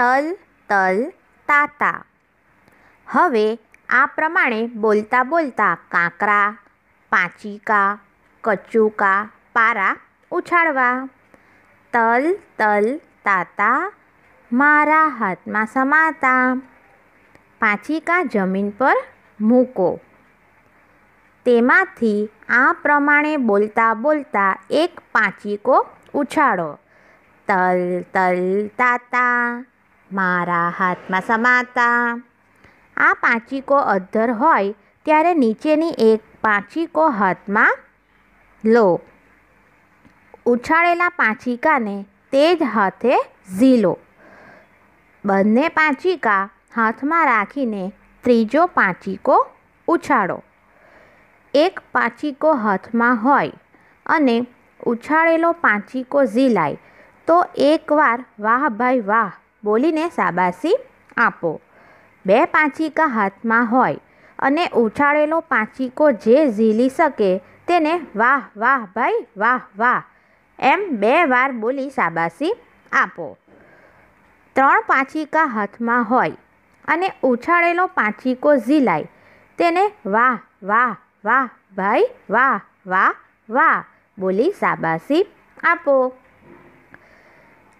તલ તલ તાતા હવે આ પ્રમાણે બોલતા બોલતા કાંકરા પાંચીકા કચુકા પારા ઉછાળવા તલ તલ તાતા મારા હાથમાં સમાતા પાંચીકા જમીન પર મૂકો તેમાંથી આ પ્રમાણે બોલતા બોલતા એક પાંચીકો ઉછાળો તલ તલ તાતા મારા હાથમાં સમાતા આ પાંચીકો અધ્ધર હોય ત્યારે નીચેની એક પાંચીકો હાથમાં લો ઉછાળેલા પાંચીકાને તે જ હાથે ઝીલો બંને પાંચીકા હાથમાં રાખીને ત્રીજો પાંચીકો ઉછાળો એક પાંચીકો હાથમાં હોય અને ઉછાળેલો પાંચીકો ઝીલાય તો એકવાર વાહ ભાઈ વાહ બોલીને શાબાશી આપો બે પાંચીકા હાથમાં હોય અને ઉછાળેલો પાંચીકો જે ઝીલી શકે તેને વાહ વાહ ભાઈ વાહ વાહ એમ બે વાર બોલી શાબાશી આપો ત્રણ પાંચીકા હાથમાં હોય અને ઉછાળેલો પાંચીકો ઝીલાય તેને વાહ વાહ વાહ ભાઈ વાહ વાહ વાહ બોલી શાબાશી આપો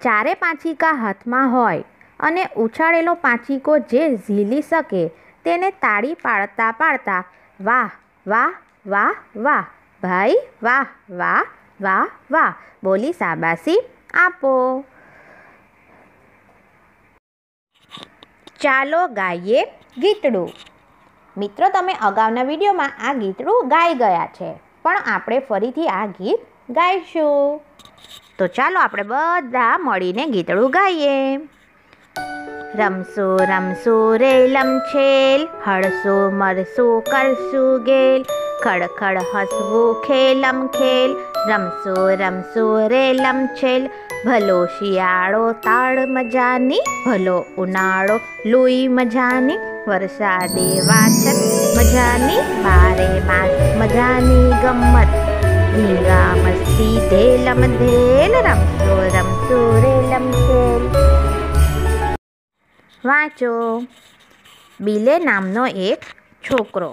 ચારે પાંચિકા હાથમાં હોય અને ઉછાળેલો પાંચિકો જે ઝીલી શકે તેને તાળી પાડતા પાડતા વાહ વાહ વાહ વાહ ભાઈ વાહ વાહ વાહ વાહ બોલી સાબાસી આપો ચાલો ગાઈએ ગીતડું મિત્રો તમે અગાઉના વિડીયોમાં આ ગીતડું ગાઈ ગયા છે પણ આપણે ફરીથી આ ગીત ગાઈશું તો ચાલો આપણે બધા મળીને ગીતડું ગાઈએ રમશું રમશું રેલમ છેલ હળશું મરશું કરશું ગેલ ખડખડ હસવું ખેલમ ખેલ રમશો રમશો રેલમ છેલ ભલો શિયાળો તાળ મજાની ભલો ઉનાળો લોહી મજાની વરસાદે વાછત મજાની બારે માસ મજાની ગમત ધીરામસ્તી ધેલમ ધેલ રમતો રમતો રેલમ ધેલ વાંચો બિલે નામનો એક છોકરો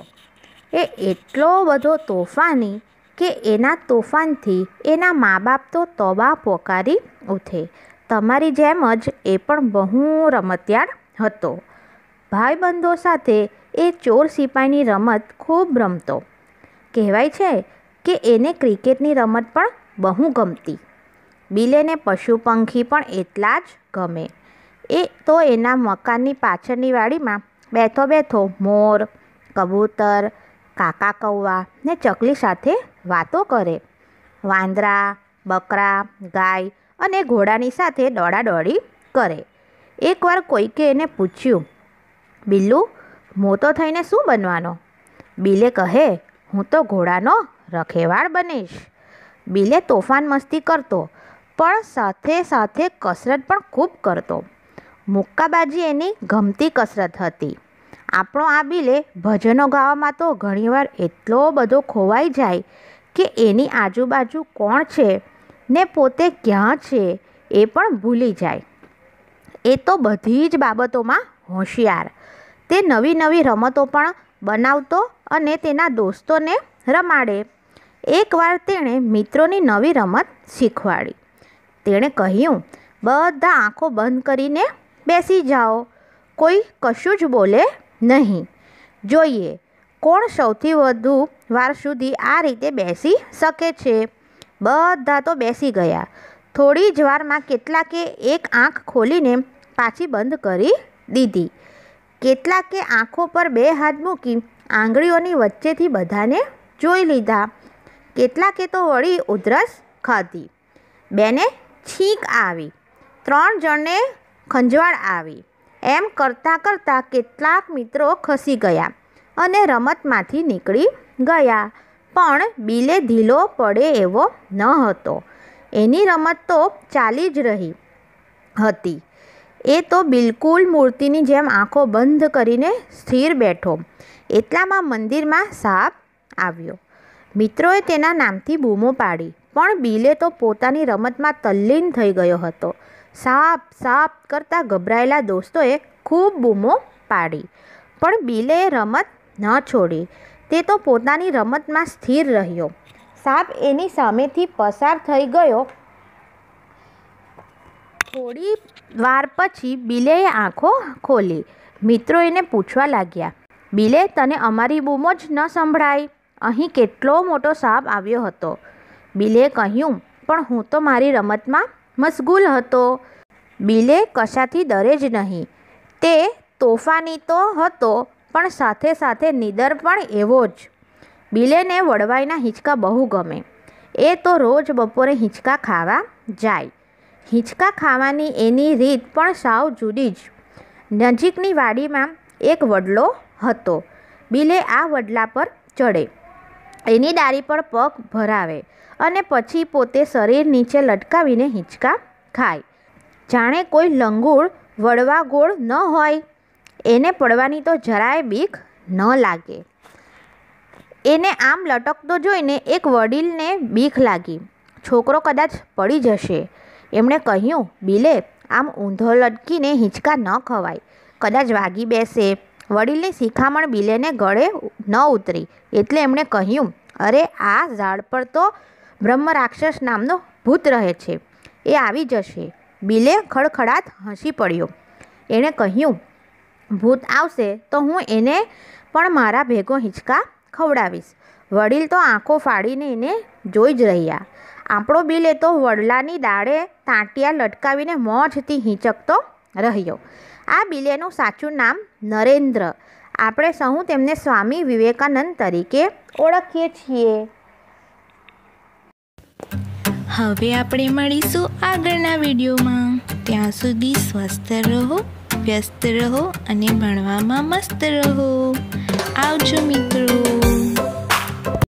એ એટલો બધો તોફાની કે એના તોફાનથી એના મા બાપ તો તોબા પોકારી ઉઠે તમારી જેમ જ એ પણ બહુ રમતિયાળ હતો ભાઈબંધો સાથે એ ચોર સિપાઈની રમત ખૂબ રમતો કહેવાય છે કે એને ક્રિકેટની રમત પણ બહુ ગમતી બિલેને પશુ પંખી પણ એટલા જ ગમે એ તો એના મકાનની પાછળની વાડીમાં બેઠો બેઠો મોર કબૂતર કાકા કૌવા ને ચકલી સાથે વાતો કરે વાંદરા બકરા ગાય અને ઘોડાની સાથે દોડાદોડી કરે એકવાર કોઈકે એને પૂછ્યું બિલ્લુ મોટો થઈને શું બનવાનો બિલે કહે હું તો ઘોડાનો રખેવાળ બનીશ બિલે તોફાન મસ્તી કરતો પણ સાથે સાથે કસરત પણ ખૂબ કરતો મુક્કાબાજી એની ગમતી કસરત હતી આપણો આ બિલે ભજનો ગાવામાં તો ઘણીવાર એટલો બધો ખોવાઈ જાય કે એની આજુબાજુ કોણ છે ને પોતે ક્યાં છે એ પણ ભૂલી જાય એ તો બધી જ બાબતોમાં હોશિયાર તે નવી નવી રમતો પણ બનાવતો અને તેના દોસ્તોને રમાડે એકવાર તેણે મિત્રોની નવી રમત શીખવાડી તેણે કહ્યું બધા આંખો બંધ કરીને બેસી જાઓ કોઈ કશું જ બોલે નહીં જોઈએ કોણ સૌથી વધુ વાર સુધી આ રીતે બેસી શકે છે બધા તો બેસી ગયા થોડી જ વારમાં કેટલાકે એક આંખ ખોલીને પાછી બંધ કરી દીધી કેટલાકે આંખો પર બે હાથ મૂકી આંગળીઓની વચ્ચેથી બધાને જોઈ લીધા કેટલાકે તો વળી ઉધરસ ખાધી બેને છીંક આવી ત્રણ જણને ખંજવાળ આવી એમ કરતાં કરતાં કેટલાક મિત્રો ખસી ગયા અને રમતમાંથી નીકળી ગયા પણ બિલે ઢીલો પડે એવો ન હતો એની રમત તો ચાલી જ રહી હતી એ તો બિલકુલ મૂર્તિની જેમ આંખો બંધ કરીને સ્થિર બેઠો એટલામાં મંદિરમાં સાપ આવ્યો મિત્રોએ તેના નામથી બૂમો પાડી પણ બિલે તો પોતાની રમતમાં તલ્લીન થઈ ગયો હતો સાપ સાપ કરતાં ગભરાયેલા દોસ્તોએ ખૂબ બૂમો પાડી પણ બિલે રમત ન છોડી તે તો પોતાની રમતમાં સ્થિર રહ્યો સાપ એની સામેથી પસાર થઈ ગયો થોડી વાર પછી બિલેએ આંખો ખોલી મિત્રો એને પૂછવા લાગ્યા બિલે તને અમારી બૂમો જ ન સંભળાય અહીં કેટલો મોટો સાપ આવ્યો હતો બિલે કહ્યું પણ હું તો મારી રમતમાં મશગુલ હતો બિલે કશાથી ડરે જ નહીં તે તોફાની તો હતો પણ સાથે સાથે નીદર પણ એવો જ બિલેને વડવાઈના હિંચકા બહુ ગમે એ તો રોજ બપોરે હિંચકા ખાવા જાય હિંચકા ખાવાની એની રીત પણ સાવ જુદી જ નજીકની વાડીમાં એક વડલો હતો બિલે આ વડલા પર ચડે એની ડાળી પર પગ ભરાવે અને પછી પોતે શરીર નીચે લટકાવીને હિંચકા ખાય જાણે કોઈ લંગૂળ વળવા ગોળ ન હોય એને પડવાની તો જરાય બીક ન લાગે એને આમ લટકતો જોઈને એક વડીલને બીક લાગી છોકરો કદાચ પડી જશે એમણે કહ્યું બિલે આમ ઊંધો લટકીને હિંચકા ન ખવાય કદાચ વાગી બેસે વડીલની શિખામણ બિલેને ગળે ન ઉતરી એટલે એમણે કહ્યું અરે આ ઝાડ પર તો બ્રહ્મ રાક્ષસ નામનો ભૂત રહે છે એ આવી જશે બિલે ખડખડાટ હસી પડ્યો એણે કહ્યું ભૂત આવશે તો હું એને પણ મારા ભેગો હિંચકા ખવડાવીશ વડીલ તો આંખો ફાડીને એને જોઈ જ રહ્યા આપણો બિલે તો વડલાની દાળે તાંટિયા લટકાવીને મોં હિંચકતો રહ્યો આ બિલેનું સાચું નામ નરેન્દ્ર આપણે સૌ તેમને સ્વામી વિવેકાનંદ તરીકે ઓળખીએ છીએ હવે આપણે મળીશું આગળના વિડીયોમાં ત્યાં સુધી સ્વસ્થ રહો વ્યસ્ત રહો અને ભણવામાં મસ્ત રહો આવજો મિત્રો